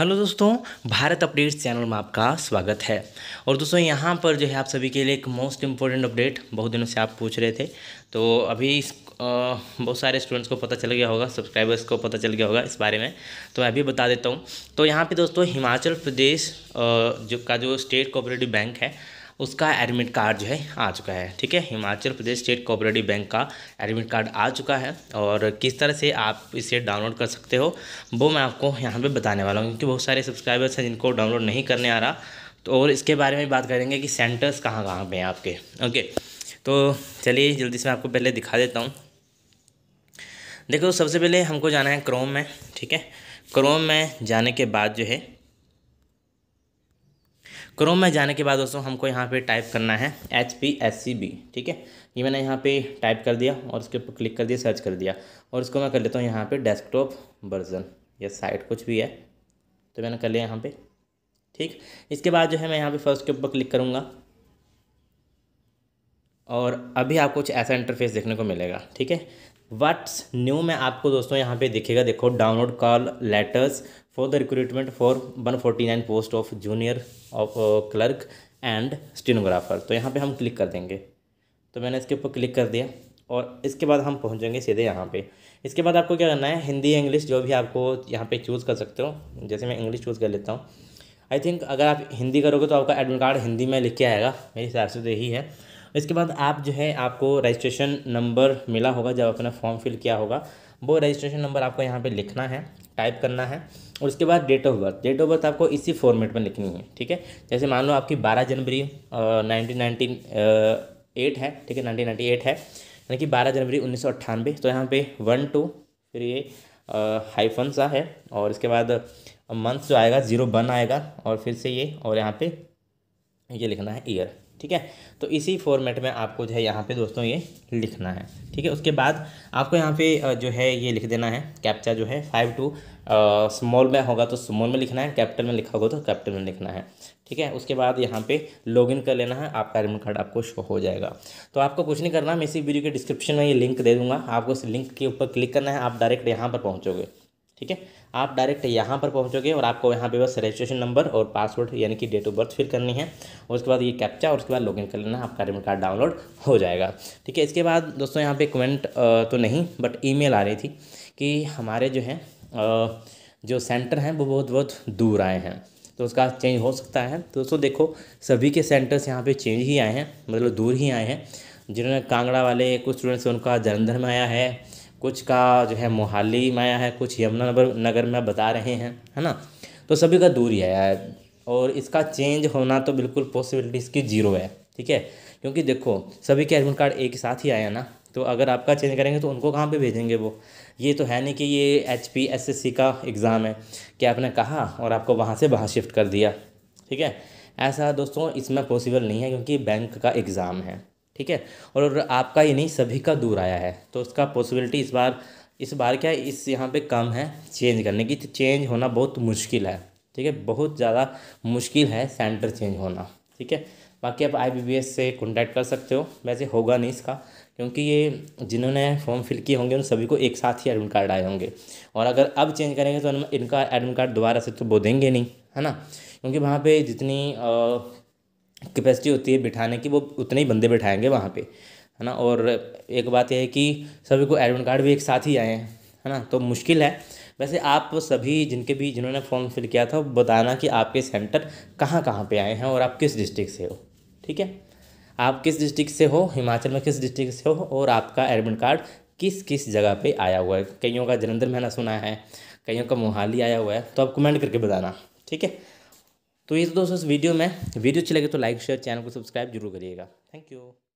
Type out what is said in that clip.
hello दोस्तों Bharat updates channel में आपका स्वागत है और दोस्तों यहाँ पर जो है आप सभी के लिए एक मोस्ट इम्पोर्टेंट अपडेट बहुत दिनों से आप पूछ रहे थे तो अभी इस बहुत सारे स्टूडेंट्स को पता चल गया होगा सब्सक्राइबर्स को पता चल गया होगा इस बारे में तो मैं अभी बता देता हूँ तो यहाँ पे दोस्तों हिमाचल प्रदेश जो का जो स्टेट कोऑपरेटिव बैंक है उसका एडमिट कार्ड जो है आ चुका है ठीक है Himachal Pradesh state cooperative bank का एडमिट कार्ड आ चुका है और किस तरह से आप इसे डाउनलोड कर सकते हो वो मैं आपको यहाँ पे बताने वाला हूँ क्योंकि बहुत सारे सब्सक्राइबर्स हैं जिनको डाउनलोड नहीं करने आ रहा तो और इसके बारे में बात करेंगे कि सेंटर्स कहाँ कहाँ पर हैं आपके ओके तो चलिए जल्दी से मैं आपको पहले दिखा देता हूँ देखो सबसे पहले हमको जाना है क्रोम में ठीक है क्रोम में जाने के बाद जो है क्रोम में जाने के बाद दोस्तों हमको यहाँ पे टाइप करना है H P S C B ठीक है ये मैंने यहाँ पे टाइप कर दिया और उसके ऊपर क्लिक कर दिया सर्च कर दिया और इसको मैं कर लेता हूँ यहाँ पे डेस्कटॉप वर्जन या साइट कुछ भी है तो मैंने कर लिया यहाँ पे ठीक इसके बाद जो है मैं यहाँ पे फर्स्ट के ऊपर क्लिक करूँगा और अभी आपको कुछ ऐसा इंटरफेस देखने को मिलेगा ठीक है व्हाट्स न्यू में आपको दोस्तों यहाँ पे दिखेगा देखो download call letters for the recruitment for one forty nine post of junior of clerk and stenographer तो यहाँ पे हम क्लिक कर देंगे तो मैंने इसके ऊपर क्लिक कर दिया और इसके बाद हम पहुँचेंगे सीधे यहाँ पे इसके बाद आपको क्या करना है हिंदी इंग्लिश जो भी आपको यहाँ पे चूज़ कर सकते हो जैसे मैं इंग्लिश चूज़ कर लेता हूँ आई थिंक अगर आप हिंदी करोगे तो आपका एडमिट कार्ड हिंदी में लिख के आएगा मेरे हिसाब से तो यही है इसके बाद आप जो है आपको रजिस्ट्रेशन नंबर मिला होगा जब आपने फॉर्म फिल किया होगा वो रजिस्ट्रेशन नंबर आपको यहाँ पे लिखना है टाइप करना है और उसके बाद date of birth date of birth आपको इसी फॉर्मेट में लिखनी है ठीक है जैसे मान लो आपकी बारह जनवरी नाइनटीन एट है ठीक है नाइनटीन नाइन्टी एट है यानी कि बारह जनवरी उन्नीस सौ तो यहाँ पे वन टू फिर ये हाइफन सा है और इसके बाद मंथ जो आएगा ज़ीरो वन आएगा और फिर से ये और यहाँ पे ये लिखना है ईयर ठीक है तो इसी फॉर्मेट में आपको जो है यहाँ पे दोस्तों ये लिखना है ठीक है उसके बाद आपको यहाँ पे जो है ये लिख देना है कैप्चा जो है फाइव टू स्मॉल में होगा तो स्मॉल में लिखना है कैपिटल में लिखा होगा तो कैपिटल में लिखना है ठीक है उसके बाद यहाँ पे लॉगिन कर लेना है आपका एडमिट कार्ड आपको शो हो जाएगा तो आपको कुछ नहीं करना मैं इसी वीडियो के डिस्क्रिप्शन में ये लिंक दे दूँगा आपको इस लिंक के ऊपर क्लिक करना है आप डायरेक्ट यहाँ पर पहुँचोगे ठीक है आप डायरेक्ट यहाँ पर पहुँचोगे और आपको यहाँ पे बस रजिस्ट्रेशन नंबर और पासवर्ड यानी कि डेट ऑफ बर्थ फिल करनी है और उसके बाद ये कैप्चा और उसके बाद लॉगिन कर लेना आपका एडमिट कार्ड डाउनलोड हो जाएगा ठीक है इसके बाद दोस्तों यहाँ पे कमेंट तो नहीं बट ईमेल आ रही थी कि हमारे जो है जो सेंटर हैं वो बहुत बहुत दूर आए हैं तो उसका चेंज हो सकता है तो दोस्तों देखो सभी के सेंटर्स यहाँ पर चेंज ही आए हैं मतलब दूर ही आए हैं जिन्होंने कांगड़ा वाले कुछ स्टूडेंट्स उनका जलंधर में आया है कुछ का जो है मोहाली में आया है कुछ यमुना नगर नगर में बता रहे हैं है ना तो सभी का दूर ही आया है और इसका चेंज होना तो बिल्कुल पॉसिबिलिटी इसकी जीरो है ठीक है क्योंकि देखो सभी के एडमिट कार्ड एक साथ ही आया ना तो अगर आपका चेंज करेंगे तो उनको कहाँ पे भेजेंगे वो ये तो है नहीं कि ये H P S S C का एग्ज़ाम है कि आपने कहा और आपको वहाँ से वहाँ शिफ्ट कर दिया ठीक है ऐसा दोस्तों इसमें पॉसिबल नहीं है क्योंकि बैंक का एग्ज़ाम है ठीक है और आपका ही नहीं सभी का दूर आया है तो उसका पॉसिबिलिटी इस बार इस बार क्या है इस यहाँ पे कम है चेंज करने की तो चेंज होना बहुत मुश्किल है ठीक है बहुत ज़्यादा मुश्किल है सेंटर चेंज होना ठीक है बाकी आप आई से कॉन्टैक्ट कर सकते हो वैसे होगा नहीं इसका क्योंकि ये जिन्होंने फॉर्म फिल किए होंगे उन सभी को एक साथ ही एडमिट कार्ड आए होंगे और अगर अब चेंज करेंगे तो इनका एडमिट कार्ड दोबारा से तो वो देंगे नहीं है ना क्योंकि वहाँ पे जितनी कैपेसिटी होती है बिठाने की वो उतने ही बंदे बैठाएंगे वहाँ पे है ना और एक बात यह है कि सभी को एडमिट कार्ड भी एक साथ ही आए हैं है ना तो मुश्किल है वैसे आप सभी जिनके भी जिन्होंने फॉर्म फिल किया था बताना कि आपके सेंटर कहाँ कहाँ पे आए हैं और आप किस डिस्ट्रिक्ट से हो ठीक है आप किस डिस्ट्रिक्ट से हो हिमाचल में किस डिस्ट्रिक्ट से हो और आपका एडमिट कार्ड किस किस जगह पे आया हुआ है कईयों का जलंधर मैंने सुना है कईयों का मोहाली आया हुआ है तो आप कमेंट करके बताना ठीक है तो ये तो दोस्तों इस वीडियो में वीडियो अच्छी लगे तो लाइक शेयर चैनल को सब्सक्राइब जरूर करिएगा थैंक यू